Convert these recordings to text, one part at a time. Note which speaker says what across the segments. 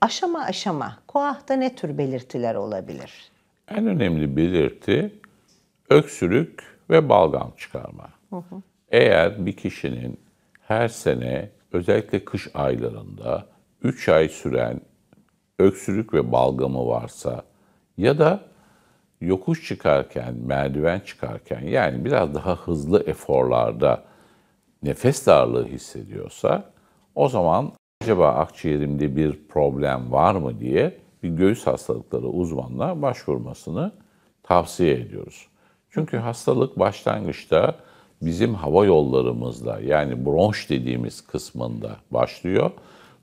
Speaker 1: Aşama aşama koahta ne tür belirtiler olabilir? En
Speaker 2: önemli belirti öksürük ve balgam çıkarma. Hı hı. Eğer bir kişinin her sene özellikle kış aylarında 3 ay süren öksürük ve balgamı varsa ya da yokuş çıkarken, merdiven çıkarken yani biraz daha hızlı eforlarda nefes darlığı hissediyorsa o zaman acaba akciğerimde bir problem var mı diye bir göğüs hastalıkları uzmanına başvurmasını tavsiye ediyoruz. Çünkü hastalık başlangıçta bizim hava yollarımızda yani bronş dediğimiz kısmında başlıyor.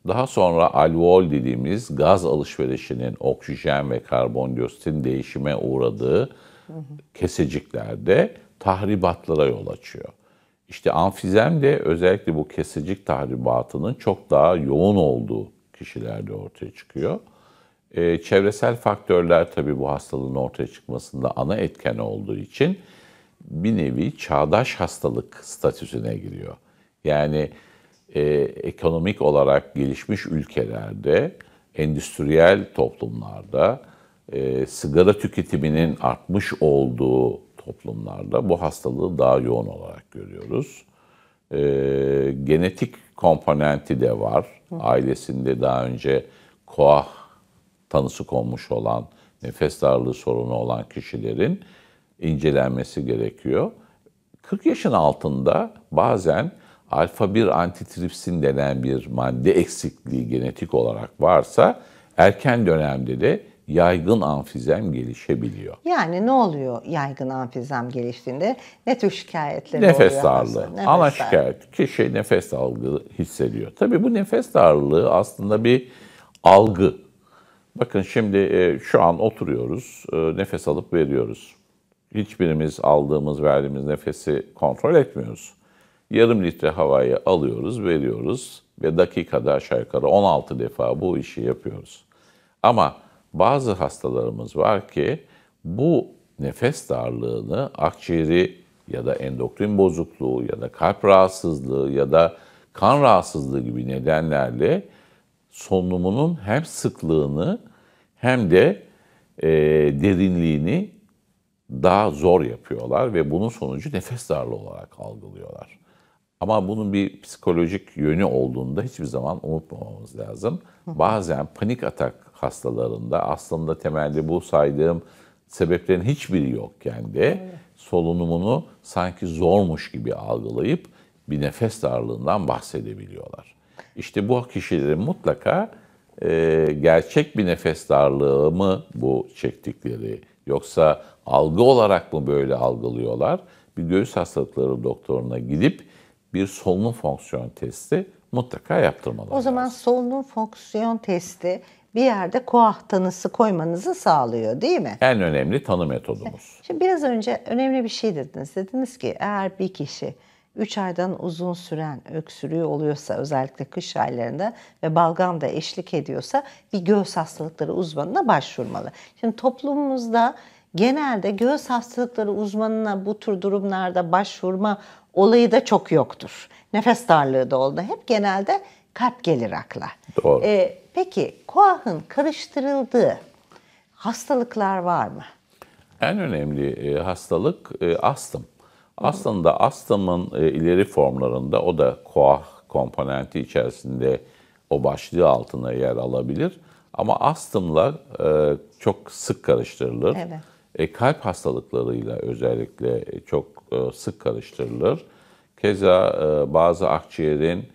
Speaker 2: Daha sonra alveol dediğimiz gaz alışverişinin oksijen ve karbondioksitin değişime uğradığı keseciklerde tahribatlara yol açıyor. İşte de özellikle bu kesecik tahribatının çok daha yoğun olduğu kişilerde ortaya çıkıyor. Ee, çevresel faktörler tabii bu hastalığın ortaya çıkmasında ana etken olduğu için bir nevi çağdaş hastalık statüsüne giriyor. Yani e, ekonomik olarak gelişmiş ülkelerde, endüstriyel toplumlarda e, sigara tüketiminin artmış olduğu toplumlarda bu hastalığı daha yoğun olarak görüyoruz. E, genetik komponenti de var. Ailesinde daha önce koah tanısı konmuş olan, nefes darlığı sorunu olan kişilerin incelenmesi gerekiyor. 40 yaşın altında bazen alfa 1 antitripsin denen bir madde eksikliği genetik olarak varsa erken dönemde de yaygın amfizem gelişebiliyor.
Speaker 1: Yani ne oluyor yaygın amfizem geliştiğinde? Ne tür şikayetleri nefes oluyor? Darlığı. Nefes Ana darlığı.
Speaker 2: şikayet. Kişi nefes algı hissediyor. Tabii bu nefes darlığı aslında bir algı. Bakın şimdi e, şu an oturuyoruz, e, nefes alıp veriyoruz. Hiçbirimiz aldığımız, verdiğimiz nefesi kontrol etmiyoruz. Yarım litre havayı alıyoruz, veriyoruz ve dakikada aşağı yukarı 16 defa bu işi yapıyoruz. Ama bazı hastalarımız var ki bu nefes darlığını akciğeri ya da endokrin bozukluğu ya da kalp rahatsızlığı ya da kan rahatsızlığı gibi nedenlerle solunumunun hem sıklığını hem de e, derinliğini daha zor yapıyorlar ve bunun sonucu nefes darlığı olarak algılıyorlar. Ama bunun bir psikolojik yönü olduğunda hiçbir zaman unutmamamız lazım. Bazen panik atak hastalarında aslında temelde bu saydığım sebeplerin hiçbiri yok kendi. Evet. Solunumunu sanki zormuş gibi algılayıp bir nefes darlığından bahsedebiliyorlar. İşte bu kişilerin mutlaka e, gerçek bir nefes darlığı mı bu çektikleri yoksa algı olarak mı böyle algılıyorlar? Bir göğüs hastalıkları doktoruna gidip bir solunum fonksiyon testi mutlaka yaptırmalı.
Speaker 1: O zaman lazım. solunum fonksiyon testi bir yerde koah tanısı koymanızı sağlıyor değil mi?
Speaker 2: En önemli tanı metodumuz.
Speaker 1: Şimdi biraz önce önemli bir şey dediniz. Dediniz ki eğer bir kişi 3 aydan uzun süren öksürüğü oluyorsa özellikle kış aylarında ve balgam da eşlik ediyorsa bir göğüs hastalıkları uzmanına başvurmalı. Şimdi toplumumuzda genelde göğüs hastalıkları uzmanına bu tür durumlarda başvurma olayı da çok yoktur. Nefes darlığı da oldu. Hep genelde kalp gelir akla. Doğru. Ee, peki koahın karıştırıldığı hastalıklar var mı?
Speaker 2: En önemli e, hastalık e, astım. Aslında astımın e, ileri formlarında o da koah komponenti içerisinde o başlığı altına yer alabilir. Ama astımla e, çok sık karıştırılır. Evet. E, kalp hastalıklarıyla özellikle e, çok e, sık karıştırılır. Keza bazı akciğerin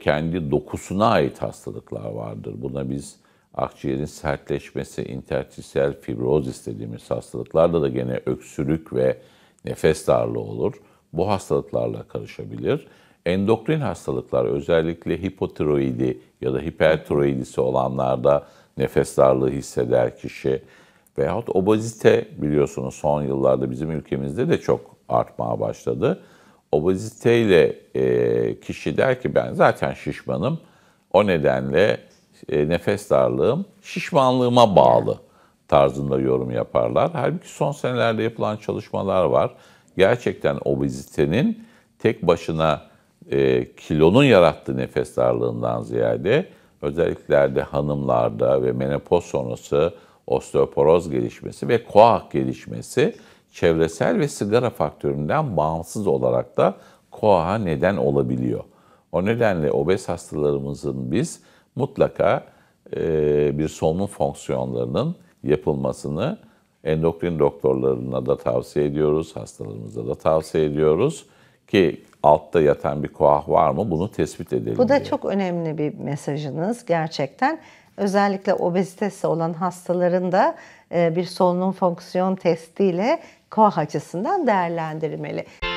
Speaker 2: kendi dokusuna ait hastalıklar vardır. Buna biz akciğerin sertleşmesi, intertisel fibroz dediğimiz hastalıklarda da gene öksürük ve nefes darlığı olur. Bu hastalıklarla karışabilir. Endokrin hastalıklar özellikle hipotiroidi ya da hipertiroidisi olanlarda nefes darlığı hisseder kişi veyahut obezite biliyorsunuz son yıllarda bizim ülkemizde de çok artmaya başladı. Obeziteyle e, kişi der ki ben zaten şişmanım. O nedenle e, nefes darlığım şişmanlığıma bağlı tarzında yorum yaparlar. Halbuki son senelerde yapılan çalışmalar var. Gerçekten obezitenin tek başına e, kilonun yarattığı nefes darlığından ziyade özelliklerde hanımlarda ve menopoz sonrası osteoporoz gelişmesi ve koag gelişmesi çevresel ve sigara faktöründen bağımsız olarak da koaha neden olabiliyor. O nedenle obez hastalarımızın biz mutlaka e, bir solunum fonksiyonlarının yapılmasını endokrin doktorlarına da tavsiye ediyoruz, hastalarımıza da tavsiye ediyoruz ki altta yatan bir kuah var mı bunu tespit edelim. Bu da diye. çok
Speaker 1: önemli bir mesajınız gerçekten. Özellikle obezitesi olan hastaların da e, bir solunum fonksiyon testiyle koah açısından değerlendirilmeli.